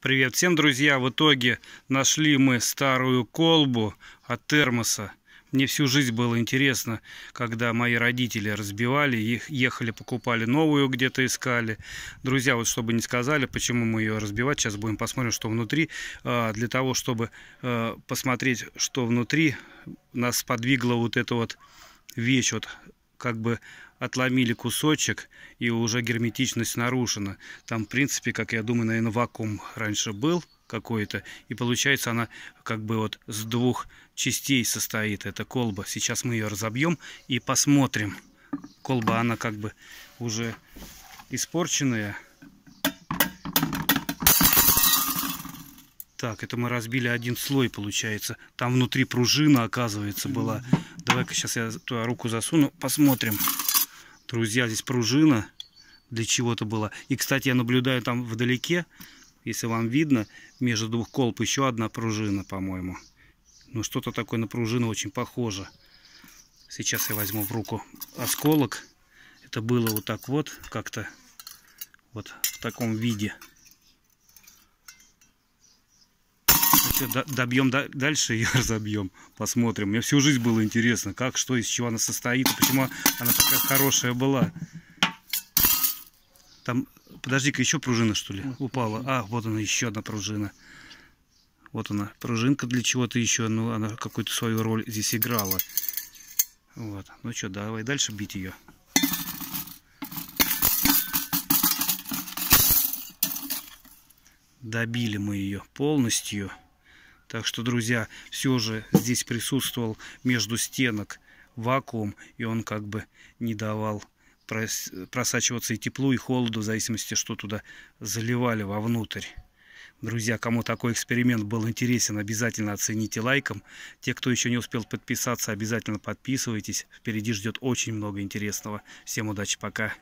Привет всем, друзья! В итоге нашли мы старую колбу от термоса. Мне всю жизнь было интересно, когда мои родители разбивали, их ехали, покупали новую, где-то искали. Друзья, вот чтобы не сказали, почему мы ее разбивать, сейчас будем посмотрим, что внутри. А, для того, чтобы а, посмотреть, что внутри, нас подвигла вот эта вот вещь вот как бы отломили кусочек, и уже герметичность нарушена. Там, в принципе, как я думаю, наверное, вакуум раньше был какой-то, и получается она как бы вот с двух частей состоит, эта колба. Сейчас мы ее разобьем и посмотрим. Колба, она как бы уже испорченная, Так, это мы разбили один слой, получается. Там внутри пружина, оказывается, была. Давай-ка сейчас я туда руку засуну, посмотрим. Друзья, здесь пружина для чего-то была. И, кстати, я наблюдаю там вдалеке, если вам видно, между двух колб еще одна пружина, по-моему. Ну, что-то такое на пружину очень похоже. Сейчас я возьму в руку осколок. Это было вот так вот, как-то вот в таком виде. Если добьем дальше, ее разобьем. Посмотрим. Мне всю жизнь было интересно, как, что, из чего она состоит, почему она такая хорошая была. Там, подожди-ка, еще пружина, что ли, упала? А, вот она, еще одна пружина. Вот она, пружинка для чего-то еще, ну, она какую-то свою роль здесь играла. Вот, ну что, давай дальше бить ее. Добили мы ее полностью. Так что, друзья, все же здесь присутствовал между стенок вакуум, и он как бы не давал просачиваться и теплу, и холоду, в зависимости, что туда заливали вовнутрь. Друзья, кому такой эксперимент был интересен, обязательно оцените лайком. Те, кто еще не успел подписаться, обязательно подписывайтесь. Впереди ждет очень много интересного. Всем удачи, пока!